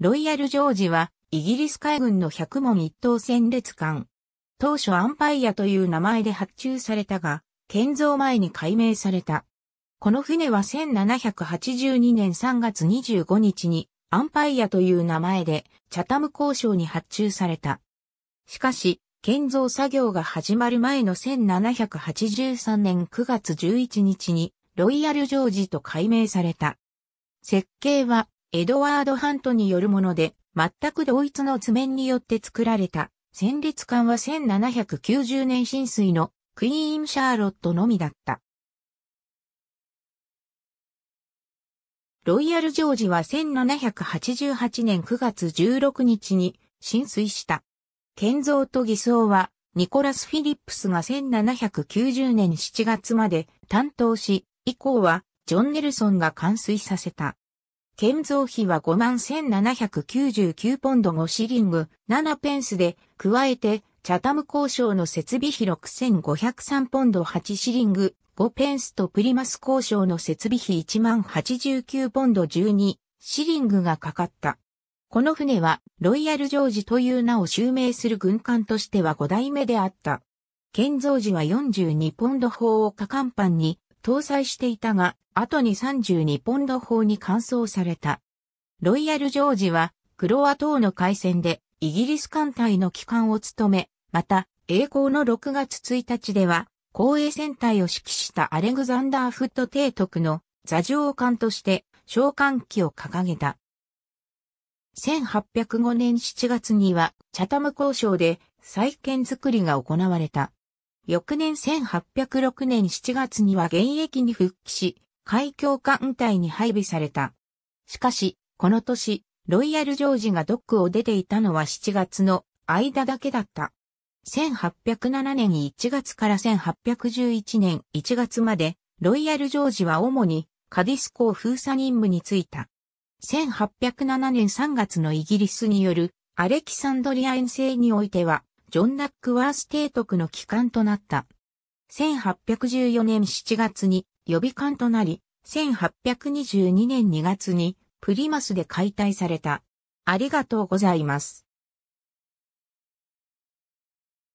ロイヤルジョージは、イギリス海軍の百門一等戦列艦。当初アンパイアという名前で発注されたが、建造前に改名された。この船は1782年3月25日に、アンパイアという名前で、チャタム交渉に発注された。しかし、建造作業が始まる前の1783年9月11日に、ロイヤルジョージと改名された。設計は、エドワード・ハントによるもので、全く同一の図面によって作られた、戦列艦は1790年浸水のクイーン・シャーロットのみだった。ロイヤル・ジョージは1788年9月16日に浸水した。建造と偽装はニコラス・フィリップスが1790年7月まで担当し、以降はジョン・ネルソンが完遂させた。建造費は51,799ポンド5シリング7ペンスで、加えて、チャタム交渉の設備費6,503ポンド8シリング5ペンスとプリマス交渉の設備費1 0 8 9ポンド12シリングがかかった。この船は、ロイヤルジョージという名を襲名する軍艦としては5代目であった。建造時は42ポンド砲を下甲板に搭載していたが、後に32ポンド砲に換装された。ロイヤルジョージは、クロア島の海戦で、イギリス艦隊の機関を務め、また、栄光の6月1日では、公営戦隊を指揮したアレグザンダー・フット提督の座上艦として召喚機を掲げた。1805年7月には、チャタム交渉で再建作りが行われた。翌年1806年7月には現役に復帰し、海峡艦隊に配備された。しかし、この年、ロイヤルジョージがドックを出ていたのは7月の間だけだった。1807年1月から1811年1月まで、ロイヤルジョージは主にカディス港封鎖任務に就いた。1807年3月のイギリスによるアレキサンドリア遠征においては、ジョン・ナックワース提督の機関となった。1814年7月に予備官となり、1822年2月にプリマスで解体された。ありがとうございます。